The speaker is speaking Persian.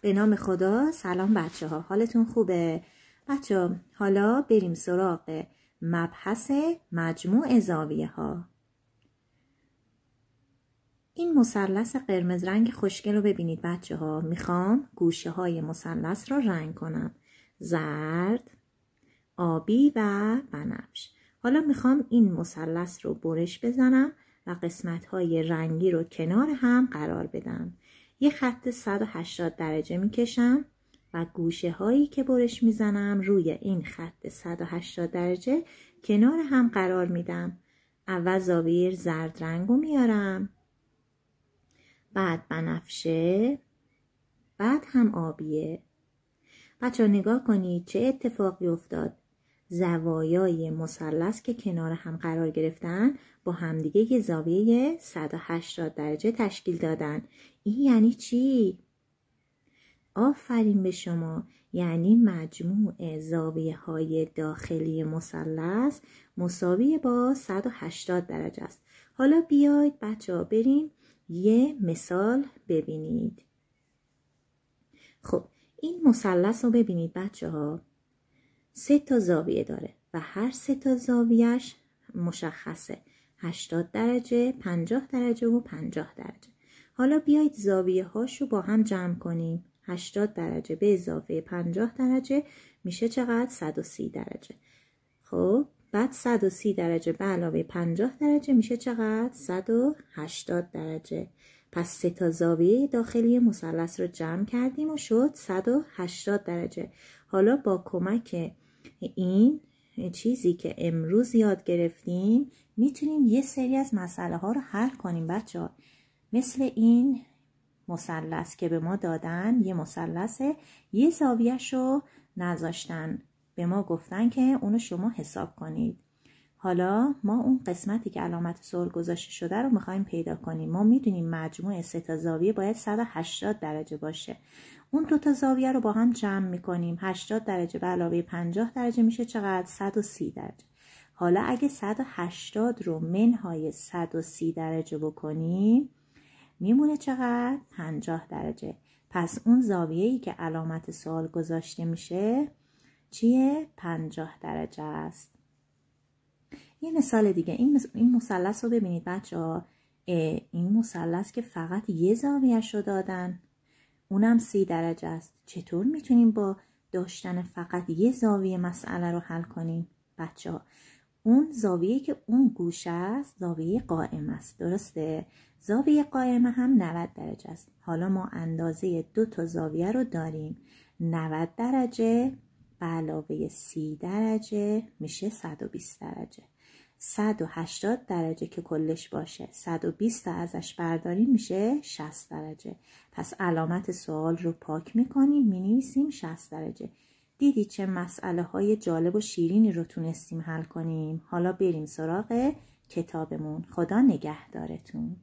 به نام خدا سلام بچه ها حالتون خوبه؟ بچه ها حالا بریم سراغ مبحث مجموع زاویه ها این مثلث قرمز رنگ خوشگل رو ببینید بچه ها میخوام گوشه های مثلث را رنگ کنم زرد آبی و بنفش حالا میخوام این مثلث رو برش بزنم و قسمت های رنگی رو کنار هم قرار بدم یه خط 180 درجه میکشم و گوشه هایی که برش میزنم روی این خط 180 درجه کنار هم قرار میدم اول زاویر زرد رنگو میارم بعد بنفشه بعد هم آبیه بچه نگاه کنید چه اتفاقی افتاد زوایای مثلث که کنار هم قرار گرفتن با همدیگه یه زاویه 180 درجه تشکیل دادن این یعنی چی؟ آفرین به شما یعنی مجموع زاویه های داخلی مثلث مساوی با 180 درجه است حالا بیاید بچه ها بریم یه مثال ببینید خب این مثلث رو ببینید بچه ها سه تا زاویه داره و هر سه تا زاویهش مشخصه 80 درجه 50 درجه و 50 درجه حالا بیایید زاویه هاشو با هم جمع کنیم 80 درجه به اضافه 50 درجه میشه چقدر 130 درجه خب بعد 130 درجه به علاوه 50 درجه میشه چقدر 180 درجه پس سه تا زاویه داخلی مثلث رو جمع کردیم و شد 180 درجه حالا با کمک این چیزی که امروز یاد گرفتیم میتونیم یه سری از مسئله ها رو حل کنیم بچه ها. مثل این مثلث که به ما دادن یه مثلثه یه زاویهش رو نذاشتن به ما گفتن که اونو شما حساب کنید حالا ما اون قسمتی که علامت سوال گذاشته شده رو میخوایم پیدا کنیم ما میدونیم مجموع سه تا زاویه باید 180 درجه باشه اون دو تا زاویه رو با هم جمع میکنیم 80 درجه به علاوه 50 درجه میشه چقدر 130 درجه حالا اگه 180 رو منهای 130 درجه بکنیم میمونه چقدر 50 درجه پس اون زاویه ای که علامت سوال گذاشته میشه چیه 50 درجه است یه مثال دیگه این, این مثلث رو ببینید بچه ها این مثلث که فقط یه زاویه رو دادن اونم سی درجه است چطور میتونیم با داشتن فقط یه زاویه مسئله رو حل کنیم بچه ها اون زاویه که اون گوشه است زاویه قائم است درسته زاویه قائم هم 90 درجه است حالا ما اندازه دو تا زاویه رو داریم 90 درجه به علاوه 30 درجه میشه 120 درجه 180 درجه که کلش باشه 120 تا ازش برداری میشه 60 درجه پس علامت سوال رو پاک میکنیم مینویسیم 60 درجه دیدی چه مسئله های جالب و شیرینی رو تونستیم حل کنیم حالا بریم سراغ کتابمون خدا نگهدارتون